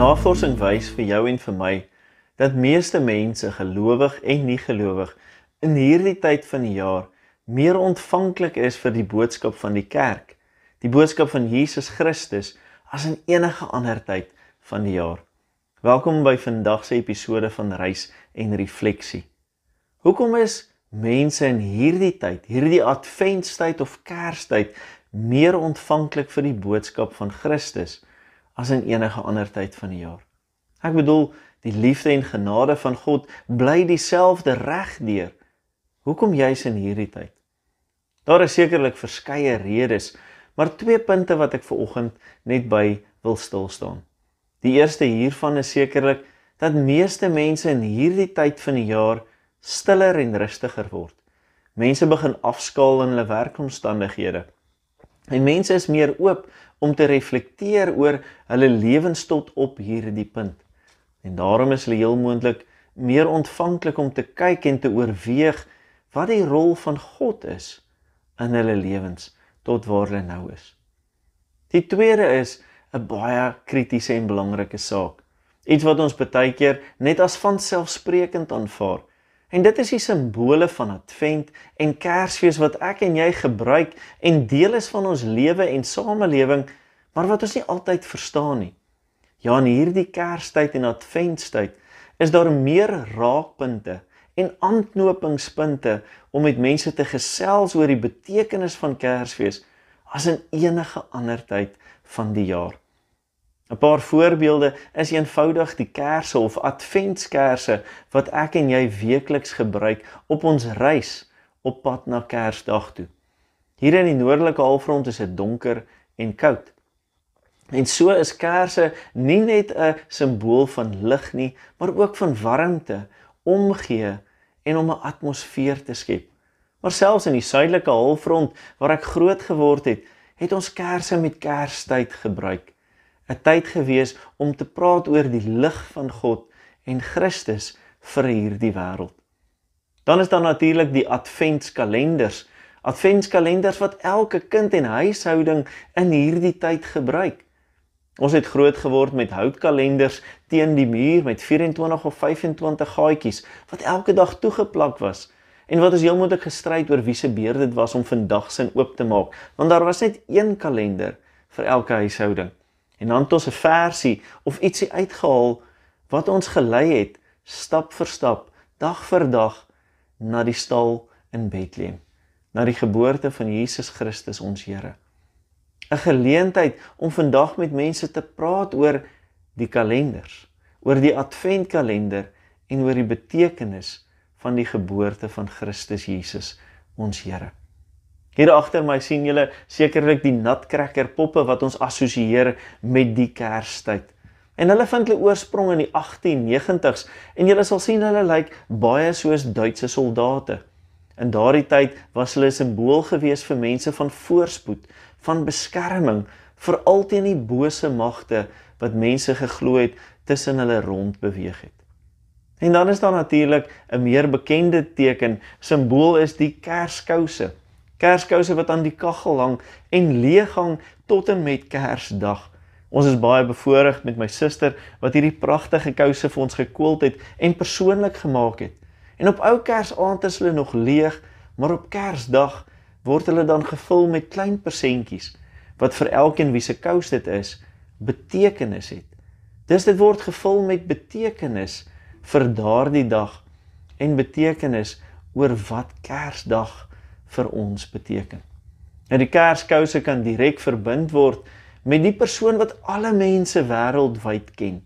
Navorsing wys vir jou en vir my dat meeste mense, gelowig en nie gelowig, in hierdie tyd van die jaar meer ontvanklik is vir die boodskap van die kerk, die boodskap van Jesus Christus as in enige ander tyd van die jaar. Welkom by vandag se episode van Reis en Refleksie. Hoekom is mense in hierdie tyd, hierdie Adventtyd of Kerstyd, meer ontvanklik vir die boodskap van Christus? as in enige ander tyd van die jaar. Ek bedoel, die liefde en genade van God bly dieselfde regdeur. Hoekom juis in hierdie tyd? Daar is sekerlik verskeie redes, maar twee punte wat ek veraloggend net by wil stil staan. Die eerste hiervan is sekerlik dat meeste mense in hierdie tyd van die jaar stiller en rustiger word. Mense begin afskaal in hulle werkomstandighede. En mense is meer oop om te reflekteer oor hulle lewens tot op hierdie punt. En daarom is hulle heel moontlik meer ontvanklik om te kyk en te oorweeg wat die rol van God is in hulle lewens tot waar hulle nou is. Die tweede is 'n baie kritiese en belangrike saak. Iets wat ons baie keer net as vanselfsprekend aanvaar, En dit is die simbole van Advent en Kersfees wat ek en jy gebruik en deel is van ons lewe en samelewing, maar wat ons nie altyd verstaan nie. Ja, in hierdie Kerstyd en Adventtyd is daar meer raakpunte en aanknopingspunte om met mense te gesels oor die betekenis van Kersfees as in enige ander tyd van die jaar. 'n paar voorbeelde is eenvoudig die kersse of adventskersse wat ek en jy weekliks gebruik op ons reis op pad na Kersdag toe. Hier in die noordelike halfrond is dit donker en koud. En so is kersse nie net 'n simbool van lig nie, maar ook van warmte, omgee en om 'n atmosfeer te skep. Maar selfs in die suidelike halfrond waar ek groot geword het, het ons kersse met Kerstyd gebruik. 'n tyd gewees om te praat oor die lig van God en Christus vir hierdie wêreld. Dan is daar natuurlik die adventskalenders. Adventskalenders wat elke kind en huishouding in hierdie tyd gebruik. Ons het groot geword met houtkalenders teen die muur met 24 of 25 gaatjies wat elke dag toegeplak was en wat ons heelmoontlik gestryd oor wie se beurt dit was om vandag sin oop te maak want daar was net een kalender vir elke huishouding. En dan het ons 'n versie of ietsie uitgehaal wat ons gelei het stap vir stap, dag vir dag na die stal in Bethlehem, na die geboorte van Jesus Christus ons Here. 'n Geleentheid om vandag met mense te praat oor die kalenders, oor die adventkalender en oor die betekenis van die geboorte van Christus Jesus ons Here. Hier agter my sien julle sekerlik die natkrekker poppe wat ons assosieer met die Kerstyd. En hulle vind hulle oorsprong in die 1890s en julle sal sien hulle lyk like baie soos Duitse soldate. In daardie tyd was hulle 'n simbool gewees vir mense van voorspoed, van beskerming vir al teen die bose magte wat mense geglo het tussen hulle rond beweeg het. En dan is daar natuurlik 'n meer bekende teken, simbool is die kerskouse. Kerskouse wat aan die kaggel hang en leeghang tot en met Kersdag. Ons is baie bevoorreg met my suster wat hierdie pragtige kouse vir ons gekoeld het en persoonlik gemaak het. En op ou Kersaand is hulle nog leeg, maar op Kersdag word hulle dan gevul met klein persentjies wat vir elkeen wie se kous dit is, betekenis het. Dis dit word gevul met betekenis vir daardie dag en betekenis oor wat Kersdag is vir ons beteken. En nou, die Kerskouse kan direk verbind word met die persoon wat alle mense wêreldwyd ken.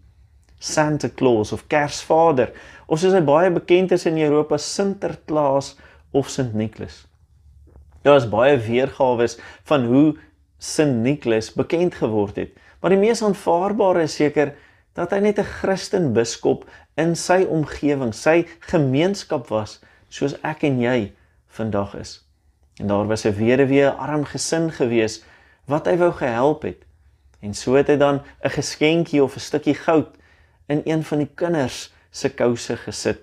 Santa Claus of Kersvader, of soos hy baie bekend is in Europa, Sinterklaas of Sint Niklas. Daar is baie weergawe van hoe Sint Niklas bekend geword het, maar die mees aanvaarbare is seker dat hy net 'n Christen biskop in sy omgewing, sy gemeenskap was, soos ek en jy vandag is. En daar was 'n weduwee, 'n arm gesin gewees wat hy wou gehelp het. En so het hy dan 'n geskenkie of 'n stukkie goud in een van die kinders se kouse gesit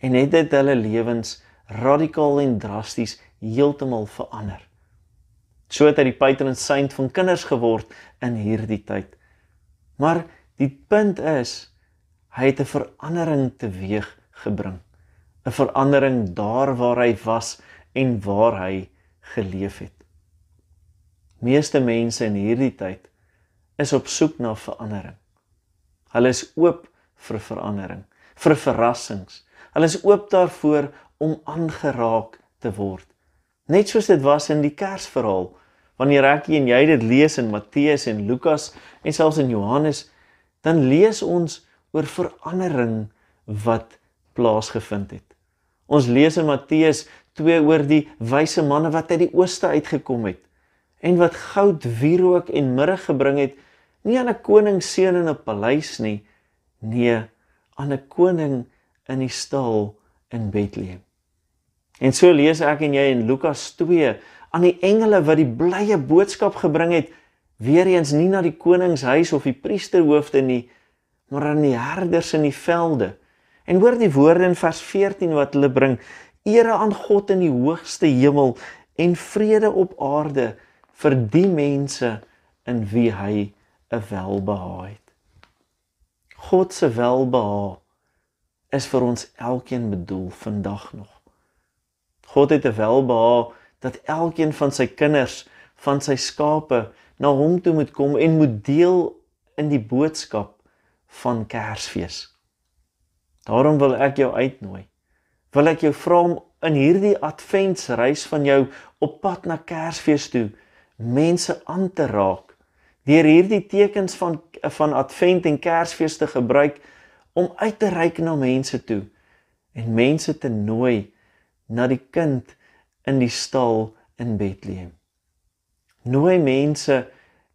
en het dit hulle lewens radikaal en drasties heeltemal verander. So het hy die patron saint van kinders geword in hierdie tyd. Maar die punt is hy het 'n verandering teweeg gebring. 'n Verandering daar waar hy was en waar hy geleef het. Meeste mense in hierdie tyd is op soek na verandering. Hulle is oop vir verandering, vir verrassings. Hulle is oop daarvoor om aangeraak te word. Net soos dit was in die Kersverhaal, wanneer ek en jy dit lees in Matteus en Lukas en selfs in Johannes, dan lees ons oor verandering wat plaasgevind het. Ons lees in Matteus twee oor die wyse manne wat uit die ooste uitgekom het en wat goud, wierook en mirre gebring het nie aan 'n koning seun in 'n paleis nie nee aan 'n koning in die stal in Bethlehem. En so lees ek en jy in Lukas 2 aan die engele wat die blye boodskap gebring het weer eens nie na die koningshuis of die priesterhoofde nie maar aan die herders in die velde. En hoor die woorde in vers 14 wat hulle bring Ere aan God in die hoogste hemel en vrede op aarde vir die mense in wie hy 'n welbehaag het. God se welbehaag is vir ons elkeen bedoel vandag nog. God het 'n welbehaag dat elkeen van sy kinders, van sy skape na hom toe moet kom en moet deel in die boodskap van Kersfees. Daarom wil ek jou uitnooi wil ek jou vra om in hierdie adventsreis van jou op pad na Kersfees toe mense aan te raak deur hierdie tekens van van advent en Kersfees te gebruik om uit te reik na mense toe en mense te nooi na die kind in die stal in Bethlehem nooi mense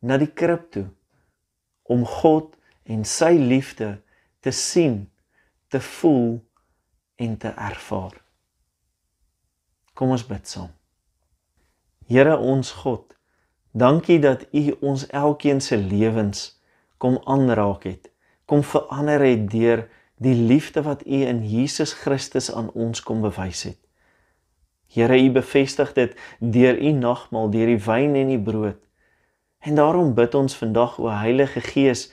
na die krib toe om God en sy liefde te sien te voel en te ervaar. Kom ons bid saam. Here ons God, dankie dat U ons elkeen se lewens kom aanraak het, kom verander het deur die liefde wat U in Jesus Christus aan ons kom bewys het. Here, U bevestig dit deur U nagmaal, deur die wyn en die brood. En daarom bid ons vandag o Heilige Gees,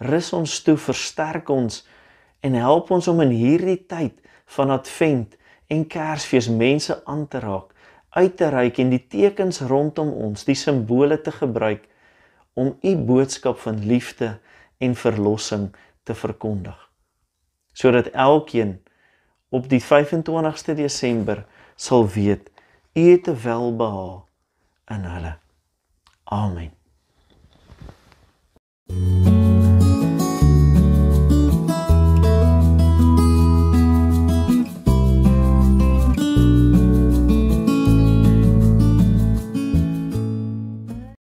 rus ons toe, versterk ons en help ons om in hierdie tyd van Advent en Kersfees mense aan te raak, uit te reik en die tekens rondom ons, die simbole te gebruik om u boodskap van liefde en verlossing te verkondig. Sodat elkeen op die 25ste Desember sal weet u het te welbehaal in hulle. Amen.